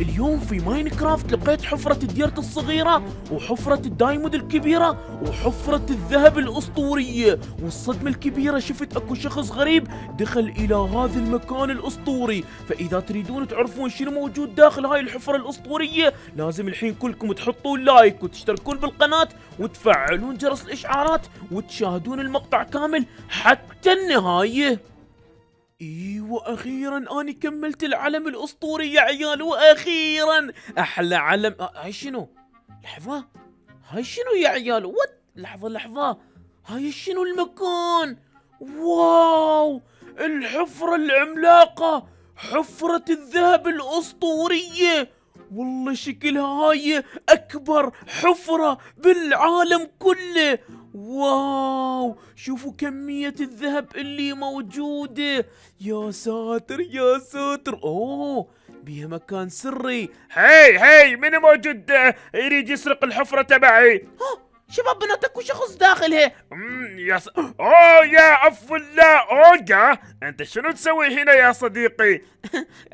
اليوم في ماينكرافت لقيت حفرة الديرت الصغيرة وحفرة الدايمود الكبيرة وحفرة الذهب الأسطورية والصدمة الكبيرة شفت أكو شخص غريب دخل إلى هذا المكان الأسطوري فإذا تريدون تعرفون شنو موجود داخل هاي الحفرة الأسطورية لازم الحين كلكم تحطون لايك وتشتركون بالقناة وتفعلون جرس الإشعارات وتشاهدون المقطع كامل حتى النهاية ايوه اخيرا اني كملت العلم الاسطوري يا عيال واخيرا احلى علم آه، هاي شنو لحظه هاي شنو يا عيال وات لحظه لحظه هاي شنو المكان واو الحفره العملاقه حفره الذهب الاسطوريه والله شكلها هاي اكبر حفره بالعالم كله واو شوفوا كمية الذهب اللي موجودة يا ساتر يا ساتر اوه بيها مكان سري هاي هاي من موجود يريد يسرق الحفرة تبعي شباب بناتك وشخص داخلها امم يا ص... اوه يا عفو الله اوجا انت شنو تسوي هنا يا صديقي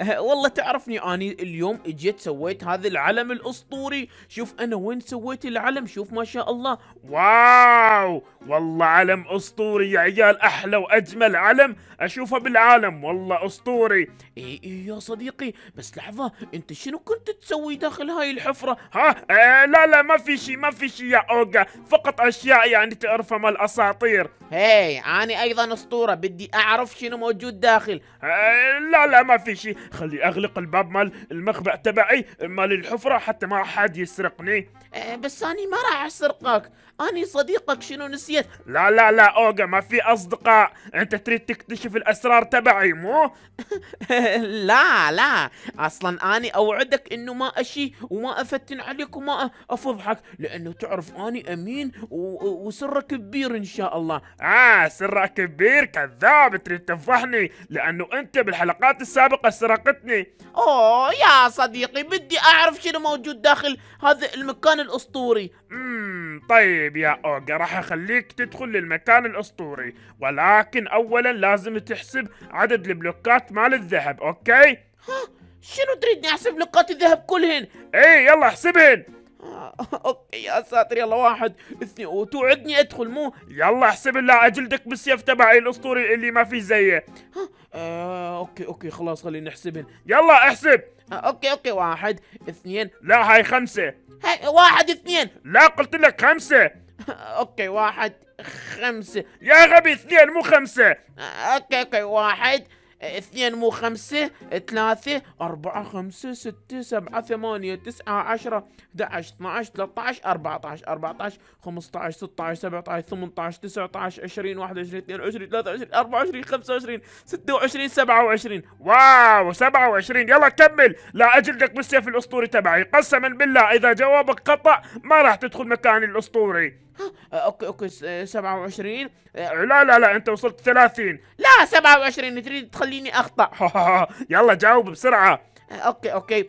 والله تعرفني اني اليوم اجيت سويت هذا العلم الاسطوري شوف انا وين سويت العلم شوف ما شاء الله واو والله علم اسطوري يا عيال احلى واجمل علم اشوفه بالعالم والله اسطوري اي اي يا صديقي بس لحظه انت شنو كنت تسوي داخل هاي الحفره ها آه لا لا ما في شيء ما في شيء يا اوجا فقط اشياء يعني تعرفها مال الاساطير هي انا ايضا اسطوره بدي اعرف شنو موجود داخل آه، لا لا ما في شيء خلي اغلق الباب مال المخبأ تبعي مال الحفره حتى ما احد يسرقني آه، بس انا ما راح اسرقك أني صديقك شنو نسيت لا لا لا أوجا ما في أصدقاء أنت تريد تكتشف الأسرار تبعي مو لا لا أصلا أني أوعدك أنه ما أشي وما أفتن عليك وما أفضحك لأنه تعرف أني أمين وسر كبير إن شاء الله آه سر كبير كذاب تريد تفضحني لأنه أنت بالحلقات السابقة سرقتني أوه يا صديقي بدي أعرف شنو موجود داخل هذا المكان الأسطوري امم طيب يا أوغا راح أخليك تدخل للمكان الأسطوري ولكن أولا لازم تحسب عدد البلوكات مال الذهب أوكي؟ شنو تريدني احسب بلوكات الذهب كلهن؟ ايه يلا احسبهن اوكي يا ساتر يلا واحد اثنين وتوعدني ادخل مو يلا احسب الله اجلدك بالسيف تبعي الاسطوري اللي ما في زيه آه اوكي اوكي خلاص خلينا نحسبهن يلا احسب آه اوكي اوكي واحد اثنين لا هاي خمسة هاي واحد اثنين لا قلت لك خمسة آه اوكي واحد خمسة يا غبي اثنين مو خمسة آه اوكي اوكي واحد اثنين مو خمسة ثلاثة أربعة خمسة ستة سبعة ثمانية تسعة عشرة 11 12 13 14 14 15 16 17 18 عشرين 20 21 22 23 24 25 26 27 واو 27 يلا كمل لا اجلدك بالسيف الاسطوري تبعي قسما بالله اذا جوابك خطا ما راح تدخل مكاني الاسطوري آه، اوكي اوكي 27 آه، آه، لا لا لا انت وصلت 30 لا 27 تريد تخليني اخطا يلا جاوب بسرعه اوكي اوكي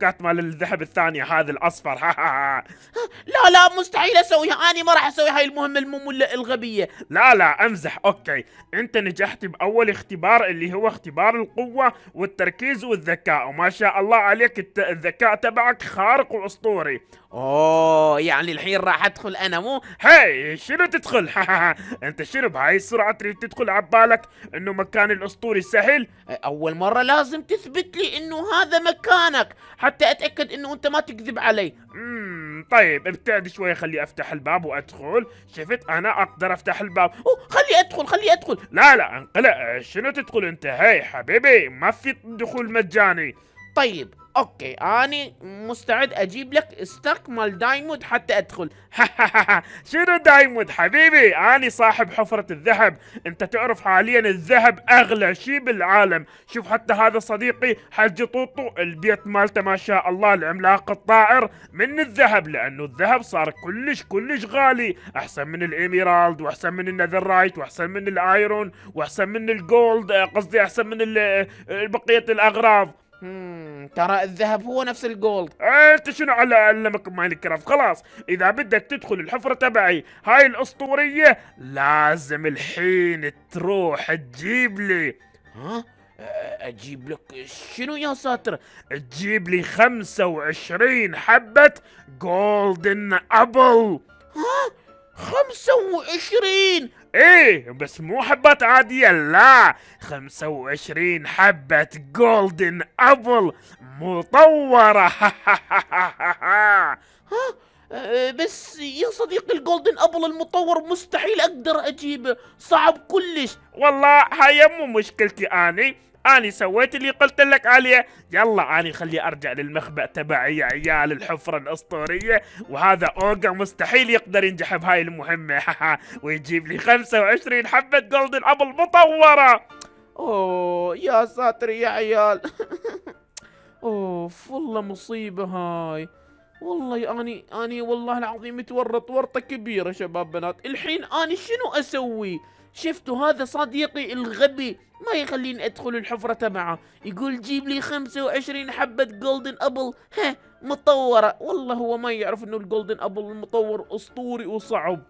الكحت مال الذهب الثانية هذا الأصفر لا لا مستحيل أسويها أنا ما راح أسوي هاي المهمة المم الغبية لا لا أمزح أوكي أنت نجحت بأول اختبار اللي هو اختبار القوة والتركيز والذكاء وما شاء الله عليك الذكاء تبعك خارق وأسطوري اوه يعني الحين راح ادخل انا مو هاي شنو تدخل انت شنو بهاي السرعه تريد تدخل عبالك انه مكان الاسطوري سهل اول مره لازم تثبت لي انه هذا مكانك حتى اتاكد انه انت ما تكذب علي امم طيب ابتعد شوي خلي افتح الباب وادخل شفت انا اقدر افتح الباب اوه خلي ادخل خلي ادخل لا لا انقلق شنو تدخل انت هاي حبيبي ما في دخول مجاني طيب اوكي اني مستعد اجيب لك مال دايمود حتى ادخل شنو دايمود حبيبي اني صاحب حفرة الذهب انت تعرف حاليا الذهب اغلى شيء بالعالم شوف حتى هذا صديقي حج طوطو البيت مالته ما شاء الله العملاق الطائر من الذهب لانه الذهب صار كلش كلش غالي احسن من الاميرالد واحسن من النذرايت واحسن من الايرون واحسن من الجولد قصدي احسن من بقية الاغراض همم ترى الذهب هو نفس الجولد إيه، انت شنو على علمك ماينكرافت خلاص اذا بدك تدخل الحفره تبعي هاي الاسطوريه لازم الحين تروح تجيب لي ها اجيب لك شنو يا ساتر تجيب لي 25 حبه جولدن ابل ها 25 ايه بس مو حبات عادية لا 25 حبة جولدن ابل مطورة ها بس يا صديقي الجولدن ابل المطور مستحيل اقدر اجيبه صعب كلش والله هاي مو مشكلتي اني اني سويت اللي قلت لك عليه يلا اني خلي ارجع للمخبأ تبعي يا عيال الحفرة الاسطورية وهذا اوغا مستحيل يقدر ينجح بهاي المهمة ويجيب لي 25 حبة جولدن ابل مطورة اوه يا ساتر يا عيال اوف والله مصيبة هاي والله اني اني والله العظيم متورط ورطة كبيرة شباب بنات الحين اني شنو اسوي شفت هذا صديقي الغبي ما يخليني أدخل الحفرة معه يقول جيب لي 25 حبة جولدن أبل ها مطورة والله هو ما يعرف أنه الجولدن أبل المطور أسطوري وصعب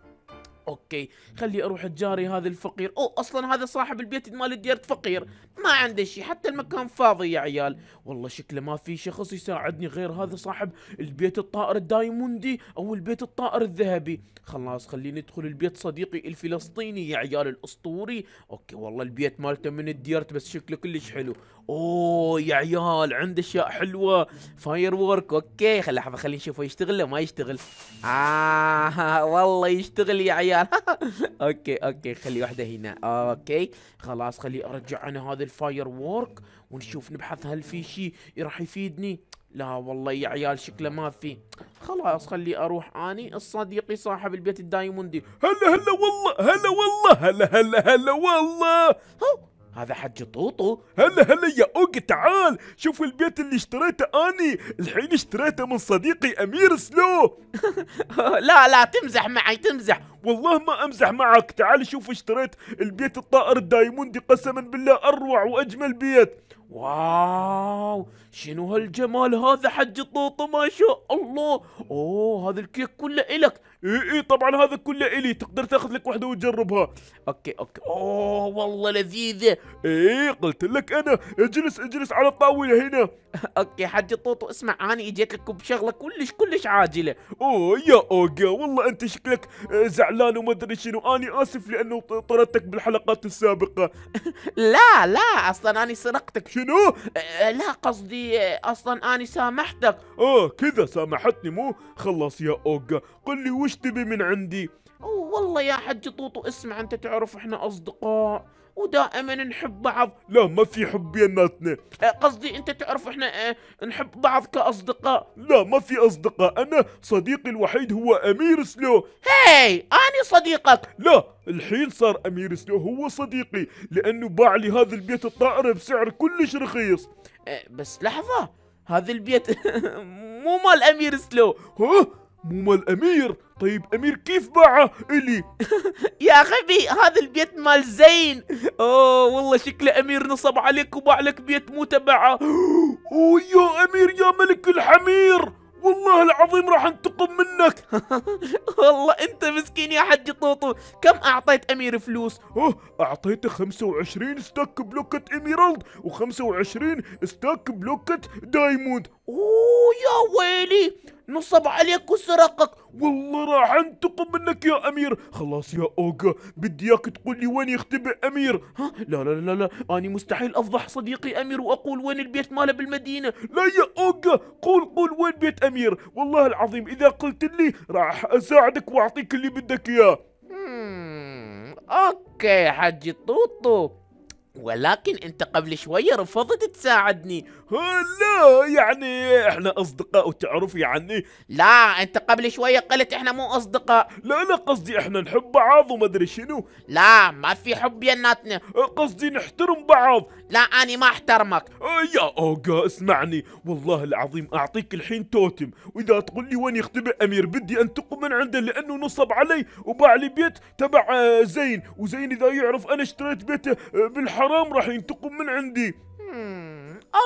اوكي خلي اروح تجاري هذا الفقير او اصلا هذا صاحب البيت مال الديرت فقير ما عنده شيء حتى المكان فاضي يا عيال والله شكله ما في شخص يساعدني غير هذا صاحب البيت الطائر الدايموندي او البيت الطائر الذهبي خلاص خليني ندخل البيت صديقي الفلسطيني يا عيال الاسطوري اوكي والله البيت مالته من الديرت بس شكله كلش حلو اوه يا عيال عنده اشياء حلوه فاير وورك اوكي لحظه خليني اشوفه يشتغل ولا ما يشتغل اه والله يشتغل يا عيال الخيار اوكي اوكي خلي واحدة هنا اوكي خلاص خلي ارجع انا هذا الفاير وورك ونشوف نبحث هل في شيء راح يفيدني لا والله يا عيال شكله ما في خلاص خلي اروح اني الصديقي صاحب البيت الدايموندي هلا هلا والله هلا والله هلا هلا هلا والله هذا حج طوطو هلا هلا يا اوك تعال شوف البيت اللي اشتريته اني الحين اشتريته من صديقي امير سلو لا لا تمزح معي تمزح والله ما امزح معك تعال شوف اشتريت البيت الطائر الدايموندي قسما بالله اروع واجمل بيت واو شنو هالجمال هذا حج الطوطة ما شاء الله اوه هذا الكيك كله الك اي اي طبعا هذا كله الي تقدر تاخذ لك وحده وتجربها اوكي اوكي اوه والله لذيذه اي قلت لك انا اجلس اجلس على الطاوله هنا اوكي حج طوطو اسمع انا اجيت لك بشغله كلش كلش عاجله اوه يا اوجا والله انت شكلك آه، زعلان زعلان وما ادري شنو اني اسف لانه طردتك بالحلقات السابقه لا لا اصلا اني سرقتك شنو أه، لا قصدي أه، اصلا اني سامحتك اه كذا سامحتني مو خلاص يا اوغا قل لي وش تبي من عندي والله يا حج طوطو اسمع انت تعرف احنا اصدقاء ودائما نحب بعض لا ما في حب بيناتنا آه، قصدي انت تعرف احنا آه، نحب بعض كاصدقاء لا ما في اصدقاء انا صديقي الوحيد هو امير سلو هاي اني صديقك لا الحين صار امير سلو هو صديقي لانه باع لي هذا البيت الطائره بسعر كلش رخيص آه، بس لحظه هذا البيت مو مال امير سلو هو مو مال امير طيب امير كيف باعه الي يا غبي هذا البيت مال زين اوه والله شكله امير نصب عليك وباع لك بيت مو تبعه اوه يا امير يا ملك الحمير والله العظيم راح انتقم منك والله انت مسكين يا حج طوطو كم اعطيت امير فلوس اه اعطيته 25 ستاك بلوكت اميرالد و25 ستاك بلوكت دايموند اوه يا ويلي نصب عليك وسرقك والله راح انتقم منك يا امير خلاص يا اوغا بدي اياك تقول لي وين يختبئ امير ها لا لا لا لا اني مستحيل افضح صديقي امير واقول وين البيت ماله بالمدينه لا يا اوغا قول قول وين بيت امير والله العظيم اذا قلت لي راح اساعدك واعطيك اللي بدك اياه اوكي حجي طوطو ولكن انت قبل شوية رفضت تساعدني لا يعني احنا اصدقاء وتعرفي عني لا انت قبل شوية قلت احنا مو اصدقاء لا لا قصدي احنا نحب بعض وما ادري شنو لا ما في حب بيناتنا قصدي نحترم بعض لا انا ما احترمك آه، يا اوغا اسمعني والله العظيم اعطيك الحين توتم واذا تقول لي وين يختبئ امير بدي انتقم من عنده لانه نصب علي وباع لي بيت تبع آه، زين وزين اذا يعرف انا اشتريت بيته آه، بالحق حرام راح ينتقم من عندي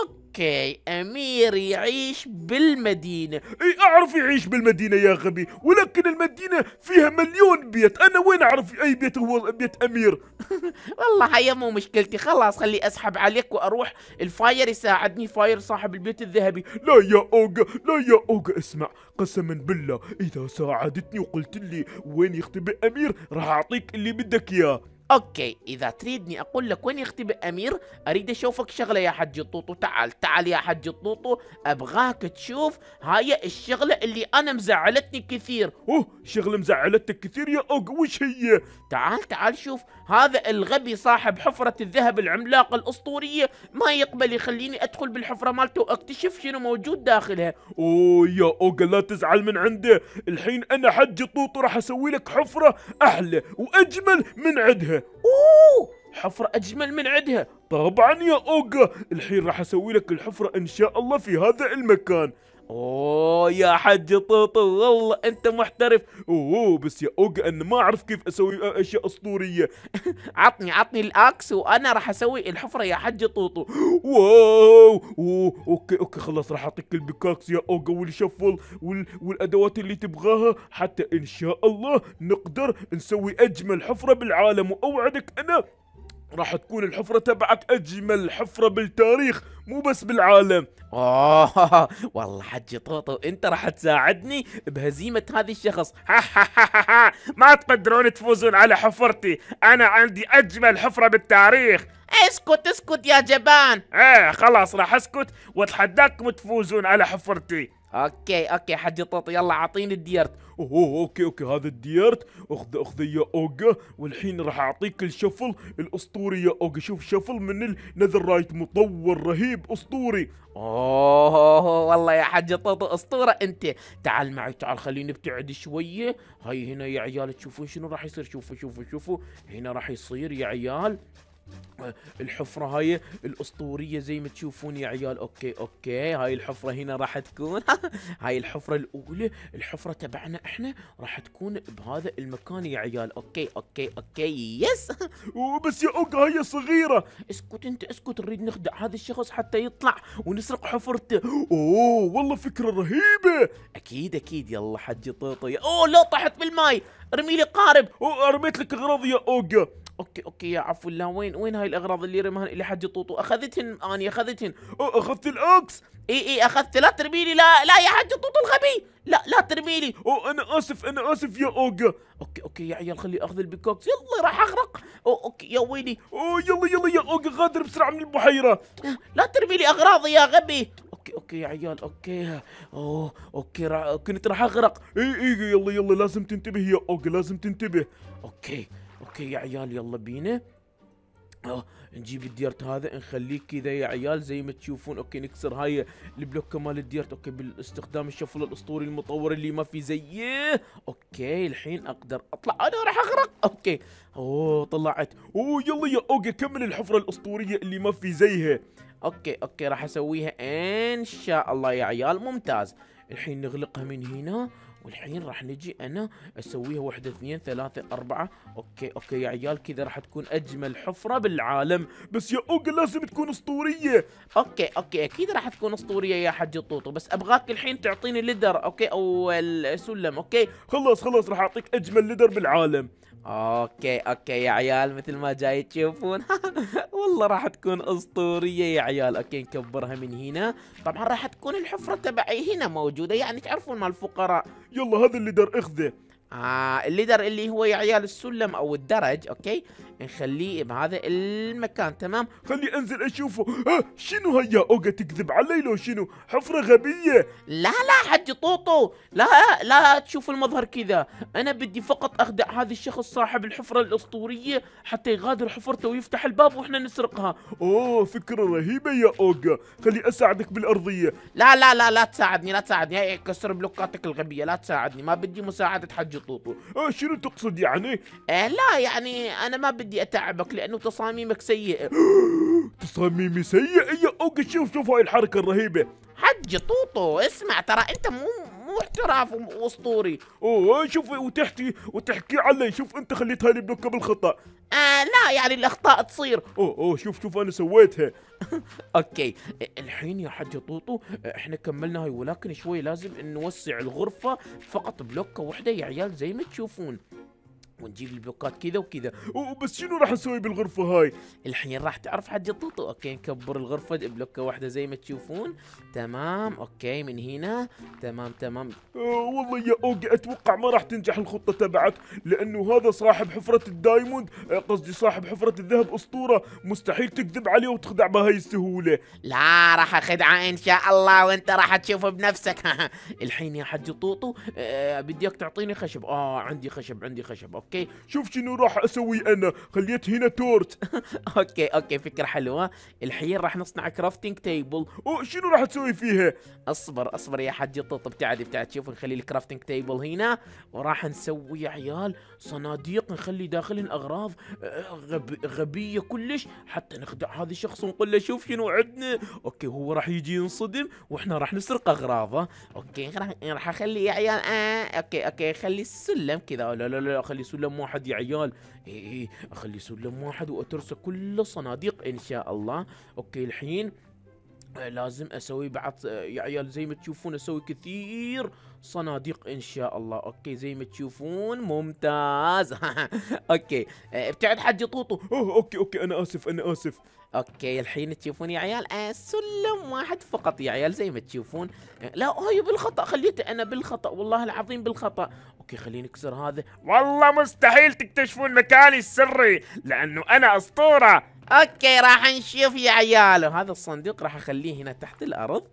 اوكي امير يعيش بالمدينة اي اعرف يعيش بالمدينة يا غبي ولكن المدينة فيها مليون بيت انا وين اعرف اي بيت هو بيت امير والله هيا مو مشكلتي خلاص خلي اسحب عليك واروح الفاير يساعدني فاير صاحب البيت الذهبي لا يا اوغا لا يا اوغا اسمع قسما بالله اذا ساعدتني وقلت لي وين يختبئ امير راح اعطيك اللي بدك اياه اوكي اذا تريدني اقول لك وين يختبئ امير اريد اشوفك شغله يا حجي طوطو تعال تعال يا حجي طوطو ابغاك تشوف هاي الشغله اللي انا مزعلتني كثير اوه شغله مزعلتك كثير يا اوق وش هي تعال تعال شوف هذا الغبي صاحب حفره الذهب العملاقه الاسطوريه ما يقبل يخليني ادخل بالحفره مالته واكتشف شنو موجود داخلها اوه يا اوق لا تزعل من عنده الحين انا حجي طوطو راح اسوي لك حفره احلى واجمل من عندها عندها اوه حفرة أجمل من عندها طبعا يا أوغا الحين راح أسوي لك الحفرة إن شاء الله في هذا المكان اوه يا حج طوطو والله انت محترف اوه بس يا اوجا انا ما اعرف كيف اسوي اشياء اسطوريه عطني عطني الاكس وانا راح اسوي الحفره يا حج طوطو واو أوه. اوكي اوكي خلاص راح اعطيك البكاكس يا اوجا والشفل وال... والادوات اللي تبغاها حتى ان شاء الله نقدر نسوي اجمل حفره بالعالم واوعدك انا راح تكون الحفرة تبعك أجمل حفرة بالتاريخ مو بس بالعالم آه والله حجي طوطو أنت راح تساعدني بهزيمة هذا الشخص ما تقدرون تفوزون على حفرتي أنا عندي أجمل حفرة بالتاريخ اسكت اسكت يا جبان ايه خلاص راح اسكت واتحداكم تفوزون على حفرتي اوكي اوكي حجي طوطي يلا اعطيني الديرت اوه اوكي اوكي هذا الديرت اخذ اخذ يا اوجا والحين راح اعطيك الشفل الاسطوري يا اوجا شوف شفل من النذر رايت مطور رهيب اسطوري اوه والله يا حجي طوطي اسطوره انت تعال معي تعال خليني ابتعد شويه هاي هنا يا عيال تشوفون شنو راح يصير شوفوا شوفوا شوفوا هنا راح يصير يا عيال الحفرة هاي الأسطورية زي ما تشوفون يا عيال أوكي أوكي هاي الحفرة هنا راح تكون هاي الحفرة الأولى الحفرة تبعنا إحنا راح تكون بهذا المكان يا عيال أوكي أوكي أوكي يس بس يا أوكا هاي صغيرة اسكت أنت اسكت نريد نخدع هذا الشخص حتى يطلع ونسرق حفرته أوه والله فكرة رهيبة أكيد أكيد يلا حجي طيطي أوه لا طحت بالماي ارمي لي قارب أوه رميت لك غرض يا أوكا اوكي اوكي يا عفو الله وين وين هاي الاغراض اللي رمها الى حد طوطو اخذتهن اني اخذتهن اخذت الاكس اي اي اخذت لا ترميلي لا لا يا حجي طوطو الغبي لا لا ترميلي أو انا اسف انا اسف يا اوجا اوكي اوكي يا عيال خلي اخذ البيكوكس يلا راح اغرق أو اوكي يا ويلي أو يلا يلا يا اوجا غادر بسرعه من البحيره لا ترميلي اغراضي يا غبي اوكي اوكي يا عيال اوكي اوه اوكي را... كنت راح اغرق اي اي يلا يلا لازم تنتبه يا اوجا لازم تنتبه اوكي اوكي يا عيال يلا بينا اه نجيب الديرت هذا نخليه كذا يا عيال زي ما تشوفون اوكي نكسر هاي البلوك مال الديرت اوكي باستخدام الشفل الاسطوري المطور اللي ما في زيه اوكي الحين اقدر اطلع انا راح اغرق اوكي اوه طلعت اوه يلا يا اوكي كمل الحفره الاسطوريه اللي ما في زيها اوكي اوكي راح اسويها ان شاء الله يا عيال ممتاز الحين نغلقها من هنا والحين راح نجي انا اسويها واحدة اثنين ثلاثة اربعة اوكي اوكي يا عيال كذا راح تكون اجمل حفرة بالعالم بس يا اوجا لازم تكون اسطورية اوكي اوكي اكيد راح تكون اسطورية يا حج الطوطو بس ابغاك الحين تعطيني لدر اوكي او السلم اوكي خلاص خلاص راح اعطيك اجمل لدر بالعالم اوكي اوكي يا عيال مثل ما جاي تشوفون والله راح تكون اسطوريه يا عيال اوكي نكبرها من هنا طبعا راح تكون الحفره تبعي هنا موجوده يعني تعرفون مال الفقراء يلا هذا اللي در اخذه آه الليدر اللي هو يا عيال السلم او الدرج اوكي نخليه بهذا المكان تمام خلي انزل اشوفه آه شنو هيا اوجا تكذب علي لو شنو حفره غبيه لا لا حجي طوطو لا لا تشوف المظهر كذا انا بدي فقط اخدع هذا الشخص صاحب الحفره الاسطوريه حتى يغادر حفرته ويفتح الباب واحنا نسرقها اوه فكره رهيبه يا اوجا خلي اساعدك بالارضيه لا لا لا لا تساعدني لا تساعدني هاي كسر بلوكاتك الغبيه لا تساعدني ما بدي مساعده حجي خطوطه آه شنو تقصد يعني؟ آه لا يعني أنا ما بدي أتعبك لأنه تصاميمك سيئة تصاميمي سيئة يا إيه، أوكي شوف شوف هاي الحركة الرهيبة حج طوطو اسمع ترى أنت مو مو احتراف واسطوري اوه شوف وتحكي وتحكي علي شوف انت خليت هاي البلوكه بالخطا آه لا يعني الاخطاء تصير اوه اوه شوف شوف انا سويتها اوكي الحين يا حجه طوطو احنا كملنا هاي ولكن شوي لازم نوسع الغرفه فقط بلوكه واحده يا عيال زي ما تشوفون ونجيب البلوكات كذا وكذا بس شنو راح نسوي بالغرفه هاي الحين راح تعرف حد طوطو اوكي نكبر الغرفه بلوكه واحده زي ما تشوفون تمام اوكي من هنا تمام تمام والله يا اوجي اتوقع ما راح تنجح الخطه تبعك لانه هذا صاحب حفره الدايموند أه، قصدي صاحب حفره الذهب اسطوره مستحيل تكذب عليه وتخدع بهاي السهوله لا راح اخدعه ان شاء الله وانت راح تشوفه بنفسك الحين يا حجي طوطو أه بديك تعطيني خشب اه عندي خشب عندي خشب اوكي شوف شنو راح اسوي انا خليت هنا تورت اوكي اوكي فكره حلوه الحين راح نصنع كرافتنج تيبل شنو راح تسوي فيها اصبر اصبر يا حجي طب ابتعد ابتعد شوف نخلي الكرافتنج تيبل هنا وراح نسوي يا عيال صناديق نخلي داخلهم اغراض غبيه كلش حتى نخدع هذا الشخص ونقول له شوف شنو عندنا اوكي هو راح يجي ينصدم واحنا راح نسرق اغراضه اوكي راح اخلي يا عيال آه. اوكي اوكي خلي السلم كذا لا لا لا خلي سلم واحد يا عيال اي اي اخلي سلم واحد واترسه كله صناديق ان شاء الله اوكي الحين لازم اسوي بعض يا عيال زي ما تشوفون اسوي كثير صناديق ان شاء الله اوكي زي ما تشوفون ممتاز اوكي إيه، ابتعد حجي طوطو أوه اوكي اوكي انا اسف انا اسف اوكي الحين تشوفون يا عيال آه سلم واحد فقط يا عيال زي ما تشوفون إيه، لا هاي بالخطا خليته انا بالخطا والله العظيم بالخطا اوكي خليني اكسر هذا والله مستحيل تكتشفون مكاني السري لانه انا اسطوره اوكي راح نشوف يا عيال هذا الصندوق راح اخليه هنا تحت الارض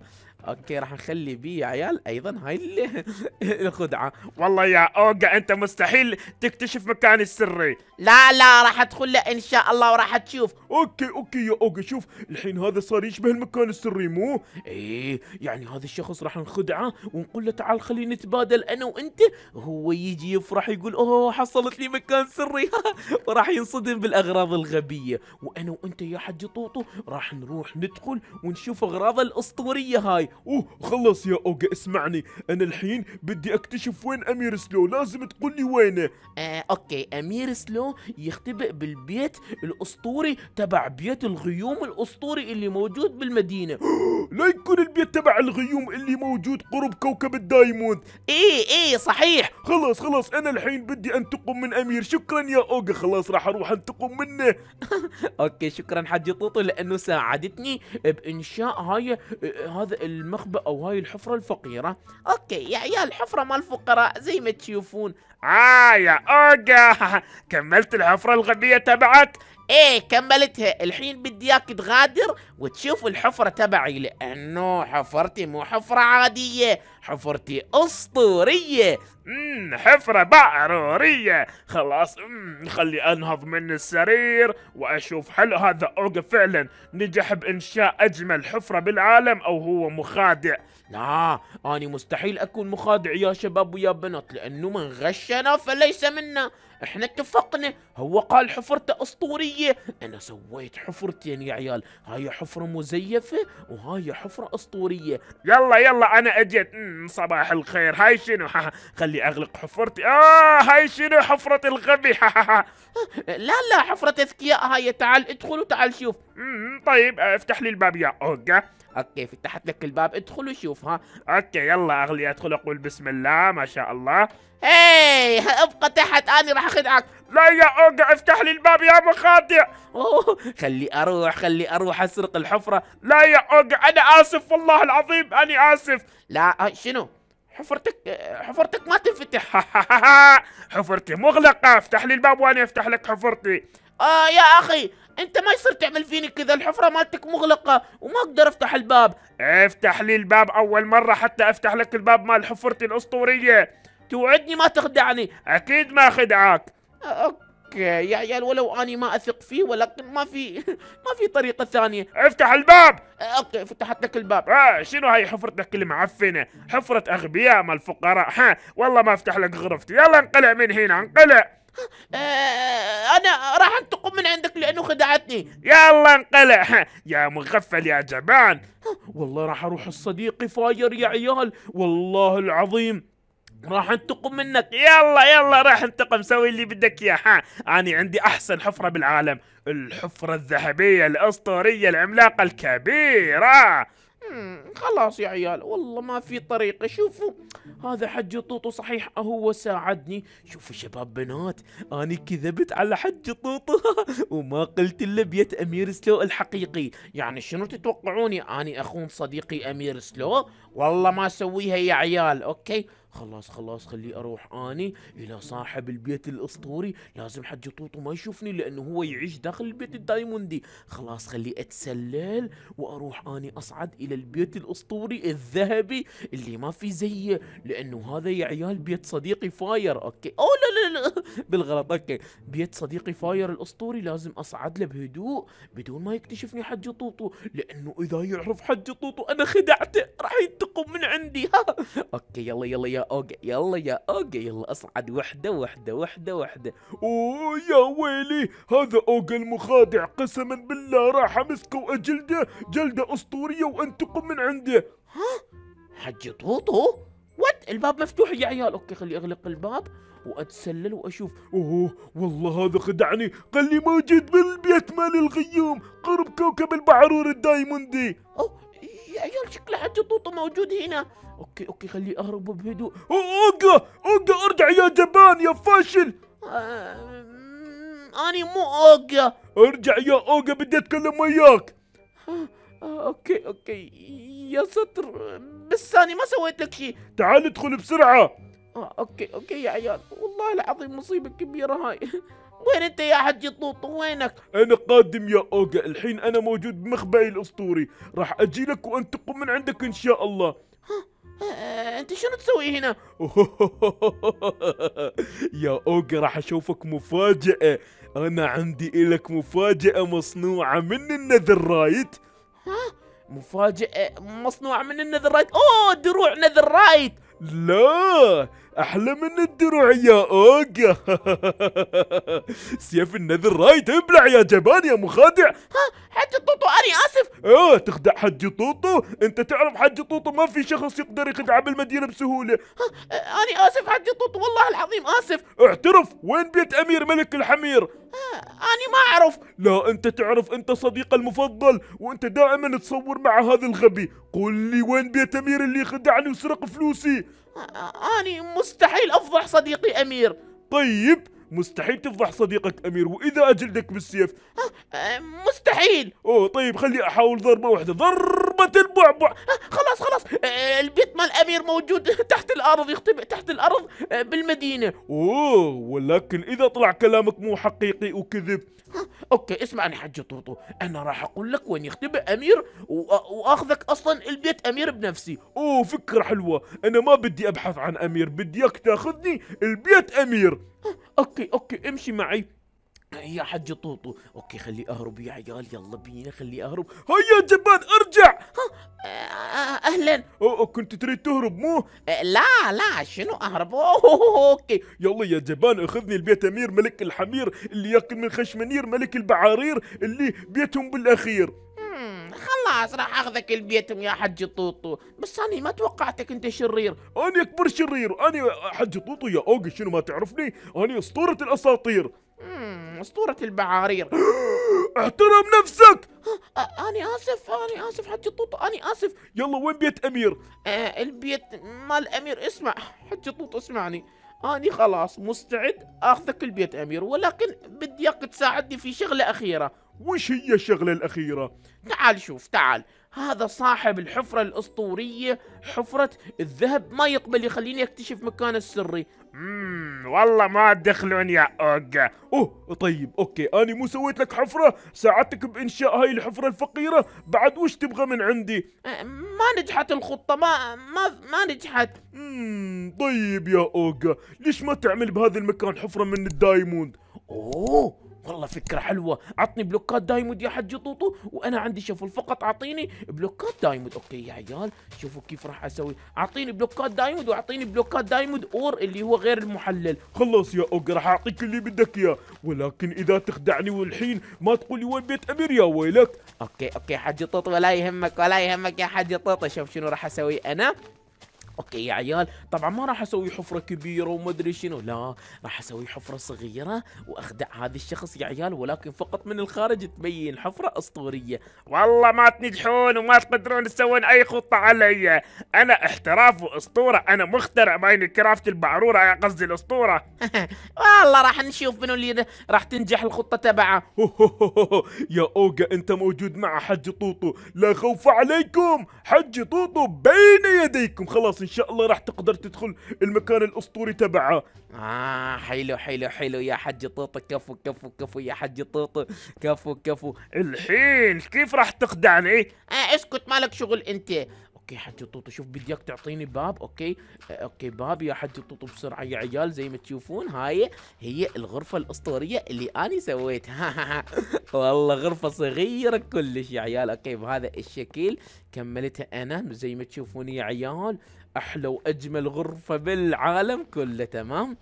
اوكي راح نخلي بي يا عيال ايضا هاي الخدعه والله يا اوجا انت مستحيل تكتشف مكاني السري لا لا راح ادخل له ان شاء الله وراح تشوف اوكي اوكي يا اوجا شوف الحين هذا صار يشبه المكان السري مو ايه يعني هذا الشخص راح نخدعه ونقول له تعال خلينا نتبادل انا وانت هو يجي يفرح يقول اوه حصلت لي مكان سري وراح ينصدم بالاغراض الغبيه وانا وانت يا حجي طوطو راح نروح ندخل ونشوف اغراضه الاسطوريه هاي اوه خلص يا اوجا اسمعني انا الحين بدي اكتشف وين امير سلو لازم تقول لي وينه آه اوكي امير سلو يختبئ بالبيت الاسطوري تبع بيت الغيوم الاسطوري اللي موجود بالمدينه لا يكون البيت تبع الغيوم اللي موجود قرب كوكب الدايموند ايه ايه صحيح خلاص خلاص انا الحين بدي انتقم من امير شكرا يا اوجا خلاص راح اروح انتقم منه اوكي شكرا حجي طوطو لانه ساعدتني بانشاء هاي آه، هذا المخبأ أو هاي الحفرة الفقيرة أوكي يا عيال الحفرة مال الفقراء زي ما تشوفون آه يا أوجا كملت الحفرة الغبية تبعت ايه كملتها الحين بدي اياك تغادر وتشوف الحفرة تبعي لانه حفرتي مو حفرة عادية حفرتي اسطورية امم حفرة بعرورية خلاص امم خلي انهض من السرير واشوف هل هذا اوج فعلا نجح بانشاء اجمل حفرة بالعالم او هو مخادع لا أنا مستحيل اكون مخادع يا شباب ويا بنات لانه من غشنا فليس منا احنا اتفقنا هو قال حفرته اسطورية انا سويت حفرتين يا عيال هاي حفرة مزيفة وهاي حفرة اسطورية يلا يلا انا اجيت مم. صباح الخير هاي شنو خلي اغلق حفرتي اه هاي شنو حفرة الغبي لا لا حفرة اذكياء هاي تعال ادخل وتعال شوف طيب آه، افتح لي الباب يا اوغا اوكي فتحت لك الباب ادخل وشوف ها اوكي يلا اغلي ادخل اقول بسم الله ما شاء الله هاي ابقى تحت انا راح اخدعك لا يا اوقع افتح لي الباب يا مخادع اوه خلي اروح خلي اروح اسرق الحفره لا يا اوقع انا اسف والله العظيم انا اسف لا آه، شنو حفرتك حفرتك ما تنفتح حفرتي مغلقه افتح لي الباب وانا افتح لك حفرتي اه يا اخي انت ما يصير تعمل فيني كذا الحفره مالتك مغلقه وما اقدر افتح الباب افتح لي الباب اول مره حتى افتح لك الباب مال حفرتي الاسطوريه توعدني ما تخدعني اكيد ما خدعك اوكي يا عيال ولو اني ما اثق فيه ولكن ما في ما في طريقه ثانيه افتح الباب اوكي فتحت لك الباب آه شنو هاي حفرتك المعفنه حفره اغبياء مال فقراء ها والله ما افتح لك غرفتي يلا انقلع من هنا انقلع آه، أنا راح أنتقم من عندك لأنه خدعتني يلا انقلع يا مغفل يا جبان والله راح أروح الصديق فاير يا عيال والله العظيم راح انتقم منك يلا يلا راح انتقم سوي اللي بدك اياه ها انا عندي احسن حفره بالعالم الحفره الذهبيه الاسطوريه العملاقه الكبيره خلاص يا عيال والله ما في طريقة شوفوا هذا حج طوطو صحيح هو ساعدني شوفوا شباب بنات أنا كذبت على حج طوطو وما قلت إلا بيت أمير سلو الحقيقي يعني شنو تتوقعوني أنا أخون صديقي أمير سلو والله ما اسويها يا عيال اوكي خلاص خلاص خلي اروح اني الى صاحب البيت الاسطوري لازم حج طوطو ما يشوفني لانه هو يعيش داخل البيت الدايموندي خلاص خلي اتسلل واروح اني اصعد الى البيت الاسطوري الذهبي اللي ما في زيه لانه هذا يا عيال بيت صديقي فاير اوكي او لا لا لا بالغلط اوكي بيت صديقي فاير الاسطوري لازم اصعد له بهدوء بدون ما يكتشفني حج طوطو لانه اذا يعرف حج طوطو انا خدعته راح يت انتقم من عندي ها اوكي يلا يلا يا اوج يلا يا اوج يلا اصعد وحده وحده وحده وحده اوه يا ويلي هذا اوج المخادع قسما بالله راح امسكه واجلده جلده اسطوريه وانتقم من عنده ها حجي طوطو وات الباب مفتوح يا عيال اوكي خلي اغلق الباب واتسلل واشوف اوه والله هذا خدعني قال لي موجود بالبيت مال الغيوم قرب كوكب البحر الدايموندي اوه عيال شكله حاجة طوطة موجود هنا اوكي اوكي خليه اهرب بهدوء اوقع اوقع ارجع يا جبان يا فاشل آه اني مو اوقع ارجع يا اوقع بدي اتكلم وياك آه اوكي اوكي يا سطر بس انا ما سويت لك شيء تعال ادخل بسرعة اوكي اوكي يا عيال والله العظيم مصيبة كبيرة هاي وين انت يا حجي طوطو وينك انا قادم يا اوجا الحين انا موجود بمخبئي الاسطوري راح اجي لك وانتقم من عندك ان شاء الله آه، انت شنو تسوي هنا يا اوجا راح اشوفك مفاجاه انا عندي لك مفاجاه مصنوعه من النذر ها مفاجاه مصنوعه من النذر رايت اوه دروع نذر رايت لا احلى من الدروع يا اوغا سيف النذر رايد ابلع إيه يا جبان يا مخادع ها حجي طوطو انا اسف اه تخدع حجي طوطو انت تعرف حجي طوطو ما في شخص يقدر يخدع بالمدينه بسهوله ها انا اسف حجي طوطو والله العظيم اسف اعترف وين بيت امير ملك الحمير أنا ما أعرف لا أنت تعرف أنت صديق المفضل وأنت دائما تصور مع هذا الغبي قل لي وين بيت أمير اللي خدعني وسرق فلوسي أني مستحيل أفضح صديقي أمير طيب مستحيل تفضح صديقك أمير وإذا أجلدك بالسيف مستحيل أوه طيب خلي أحاول ضربة واحدة ضرب ما البعبع آه، خلاص خلاص آه، البيت مال الامير موجود تحت الارض يختبئ تحت الارض آه، بالمدينه اوه ولكن اذا طلع كلامك مو حقيقي وكذب اوكي اسمعني حج طوطو انا راح اقول لك وين يختبئ امير واخذك اصلا البيت امير بنفسي اوه فكره حلوه انا ما بدي ابحث عن امير بدي اياك تاخذني البيت امير اوكي اوكي امشي معي يا حج طوطو اوكي خلي اهرب يا عيال يلا بينا خلي اهرب هيا جبان ارجع أه، اهلا أوه كنت تريد تهرب مو أه، لا لا شنو اهرب أوه اوكي يلا يا جبان اخذني لبيت امير ملك الحمير اللي ياكل من خشمنير ملك البعارير اللي بيتهم بالاخير خلاص راح اخذك لبيتهم يا حج طوطو بس انا ما توقعتك انت شرير انا اكبر شرير انا حج طوطو يا اوقي شنو ما تعرفني انا اسطوره الاساطير أسطورة البعارير احترم نفسك أنا آسف أنا آسف حجي طوطو أنا آسف يلا وين بيت أمير؟ آه البيت مال أمير اسمع حجي طوطو اسمعني أنا خلاص مستعد آخذك البيت أمير ولكن بدي إياك تساعدني في شغلة أخيرة وش هي الشغلة الأخيرة؟ تعال شوف تعال هذا صاحب الحفرة الأسطورية حفرة الذهب ما يقبل يخليني أكتشف مكانه السري مم والله ما تدخلون يا أوجا أوه طيب أوكي أنا مو سويت لك حفرة ساعدتك بإنشاء هاي الحفرة الفقيرة بعد وش تبغى من عندي أه، ما نجحت الخطة ما ما ما نجحت مم طيب يا أوجا ليش ما تعمل بهذا المكان حفرة من الدايموند أوه والله فكرة حلوة عطني بلوكات دايمود يا حجي طوطو وانا عندي شفل فقط اعطيني بلوكات دايمود اوكي يا عيال شوفوا كيف راح اسوي اعطيني بلوكات دايمود واعطيني بلوكات دايمود اور اللي هو غير المحلل خلاص يا اوك راح اعطيك اللي بدك اياه ولكن اذا تخدعني والحين ما تقول لي وين بيت امير يا ويلك اوكي اوكي حجي طوطو ولا يهمك ولا يهمك يا حجي طوطو شوف شنو راح اسوي انا اوكي يا عيال طبعا ما راح اسوي حفره كبيره وما ادري شنو لا راح اسوي حفره صغيره واخدع هذا الشخص يا عيال ولكن فقط من الخارج تبين حفره اسطوريه والله ما تنجحون وما تقدرون تسوون اي خطه علي انا احتراف واسطوره انا مخترع ماين كرافت البعروره قصدي الاسطوره والله راح نشوف منو اللي راح تنجح الخطه تبعه يا اوجا انت موجود مع حج طوطو لا خوف عليكم حج طوطو بين يديكم خلاص ان شاء الله راح تقدر تدخل المكان الاسطوري تبعه اه حلو حلو حلو يا حجي طوطه كفو كفو كفو يا حجي طوطه كفو كفو الحين كيف راح تخدعني آه اسكت مالك شغل انت اوكي حجي طوطو شوف بدي اياك تعطيني باب اوكي آه، اوكي باب يا حجي طوطو بسرعه يا عيال زي ما تشوفون هاي هي الغرفه الاسطوريه اللي انا سويتها والله غرفه صغيره كلش يا عيال اوكي بهذا الشكل كملتها انا زي ما تشوفون يا عيال احلى واجمل غرفه بالعالم كله تمام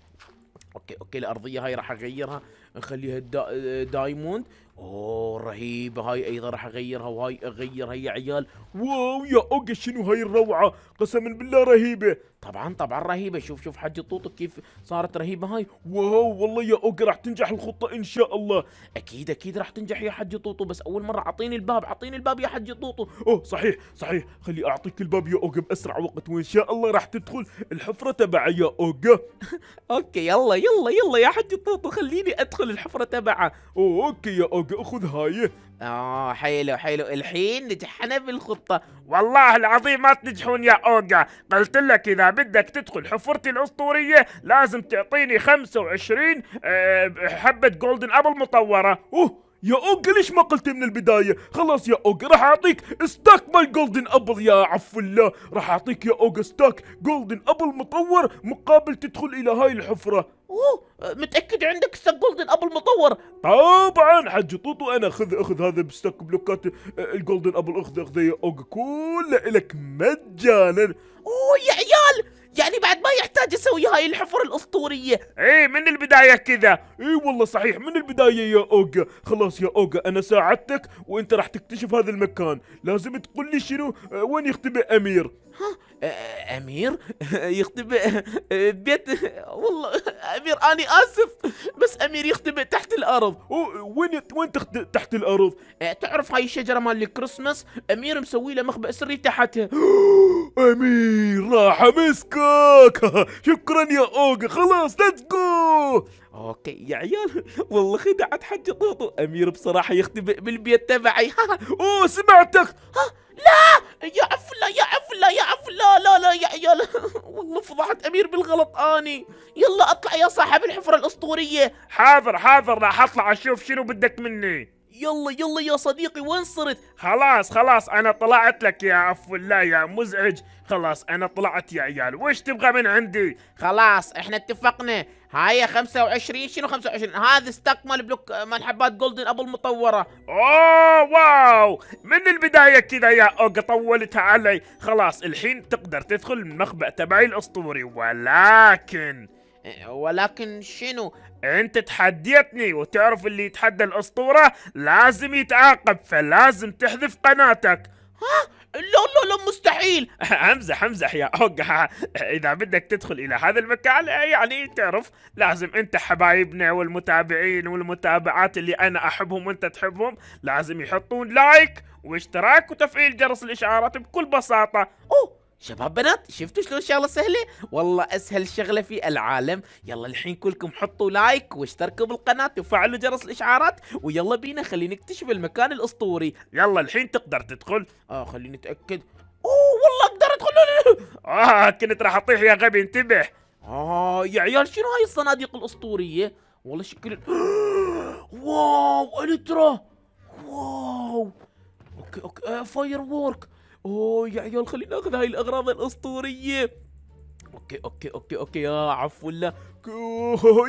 اوكي اوكي الارضيه هاي راح اغيرها نخليها دا دايموند اوه رهيبه هاي ايضا راح اغيرها وهاي اغيرها يا عيال واو يا اوجا شنو هاي الروعه قسما بالله رهيبه طبعا طبعا رهيبه شوف شوف حج طوطو كيف صارت رهيبه هاي واو والله يا اوجا راح تنجح الخطه ان شاء الله اكيد اكيد راح تنجح يا حج طوطو بس اول مره اعطيني الباب اعطيني الباب يا حج طوطو اوه صحيح صحيح خلي اعطيك الباب يا اوجا باسرع وقت وان شاء الله راح تدخل الحفره تبعي يا اوجا اوكي يلا يلا يلا يا حج طوطو خليني ادخل الحفره تبعه اوه اوكي يا اوجا حاجة أخدها إيه آه حيلو حيلو الحين نجحنا بالخطة والله العظيم ما تنجحون يا أوجا قلت لك إذا بدك تدخل حفرتي الأسطورية لازم تعطيني 25 آه، حبة جولدن أبل مطورة أوه يا اوج ليش ما قلت من البداية خلاص يا اوج راح اعطيك ستاك مال جولدن ابل يا عفو الله راح اعطيك يا اوج ستاك جولدن ابل مطور مقابل تدخل الى هاي الحفرة اوه متأكد عندك ستاك جولدن ابل مطور طبعا حج طوطو انا خذ اخذ هذا بستاك بلوكات الجولدن ابل اخذ اخذ يا اوج كله الك مجانا اوه يا عيال يعني بعد ما يحتاج اسوي هاي الحفر الاسطوريه ايه من البدايه كذا اي والله صحيح من البدايه يا اوجا خلاص يا اوجا انا ساعدتك وانت راح تكتشف هذا المكان لازم تقول لي شنو آه، وين يختبئ امير امير يختبئ بيت والله امير اني اسف بس امير يختبئ تحت الارض وين وين تحت الارض تعرف هاي الشجره مال الكريسماس امير مسوي له مخبأ سري تحتها امير راح امسكك شكرا يا اوغا خلاص ليتس جو اوكي يا عيال والله خدعت حجي طوطو امير بصراحه يختبئ بالبيت تبعي اوه سمعتك ها لا يا عفلة يا عفلة يا عفلة لا لا يا عيال والله فضحت أمير بالغلط أني يلا أطلع يا صاحب الحفرة الأسطورية حاضر حاضر راح أطلع أشوف شنو بدك مني يلا يلا يا صديقي وين صرت؟ خلاص خلاص أنا طلعت لك يا عفو الله يا مزعج خلاص أنا طلعت يا عيال وش تبغى من عندي؟ خلاص احنا اتفقنا هاي 25 شنو 25 هذا استكمل بلوك مال حبات جولدن ابو المطوره اوه واو من البدايه كذا يا اوق طولت علي خلاص الحين تقدر تدخل المخبأ تبعي الاسطوري ولكن ولكن شنو انت تحديتني وتعرف اللي يتحدى الاسطوره لازم يتعاقب فلازم تحذف قناتك ها لا لا لا مستحيل امزح امزح يا اوج اذا بدك تدخل الى هذا المكان يعني تعرف لازم انت حبايبنا والمتابعين والمتابعات اللي انا احبهم وانت تحبهم لازم يحطون لايك واشتراك وتفعيل جرس الاشعارات بكل بساطه اوه شباب بنات شفتوا شلون شغله سهله والله اسهل شغله في العالم يلا الحين كلكم حطوا لايك واشتركوا بالقناه وفعلوا جرس الاشعارات ويلا بينا خلينا نكتشف المكان الاسطوري يلا الحين تقدر تدخل اه خليني اتاكد اوه والله اقدر ادخل اه كنت راح اطيح يا غبي انتبه اه يا عيال شنو هاي الصناديق الاسطوريه والله شكل واو الترا واو اوكي اوكي آه، فاير وورك اوه يا عيال خلينا ناخذ هاي الاغراض الاسطوريه اوكي اوكي اوكي اوكي يا عفو الله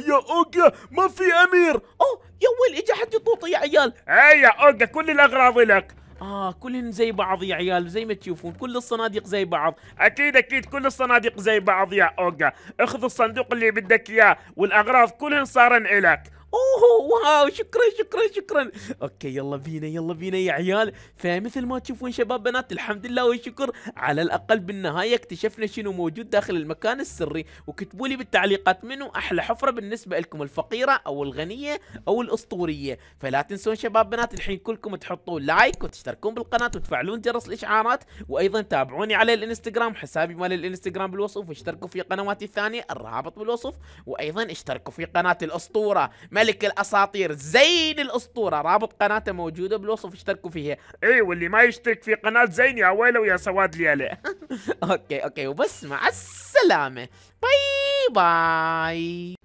يا اوجا ما في امير اوه يا ويل اجى حد طوطي يا عيال اي يا اوجا كل الاغراض لك اه كلهن زي بعض يا عيال زي ما تشوفون كل الصناديق زي بعض اكيد اكيد كل الصناديق زي بعض يا اوجا اخذ الصندوق اللي بدك اياه والاغراض كلهن صارن الك اوه واو شكرا شكرا شكرا اوكي يلا بينا يلا بينا يا عيال فمثل ما تشوفون شباب بنات الحمد لله والشكر على الاقل بالنهايه اكتشفنا شنو موجود داخل المكان السري وكتبوا لي بالتعليقات منو احلى حفره بالنسبه لكم الفقيره او الغنيه او الاسطوريه فلا تنسون شباب بنات الحين كلكم تحطون لايك وتشتركون بالقناه وتفعلون جرس الاشعارات وايضا تابعوني على الانستغرام حسابي مال الانستغرام بالوصف واشتركوا في قنواتي الثانيه الرابط بالوصف وايضا اشتركوا في قناه الاسطوره ملك الاساطير زين الاسطوره رابط قناته موجوده بالوصف اشتركوا فيها اي واللي ما يشترك في قناه زين يا ويله ويا سواد ليله اوكي اوكي وبس مع السلامه باي باي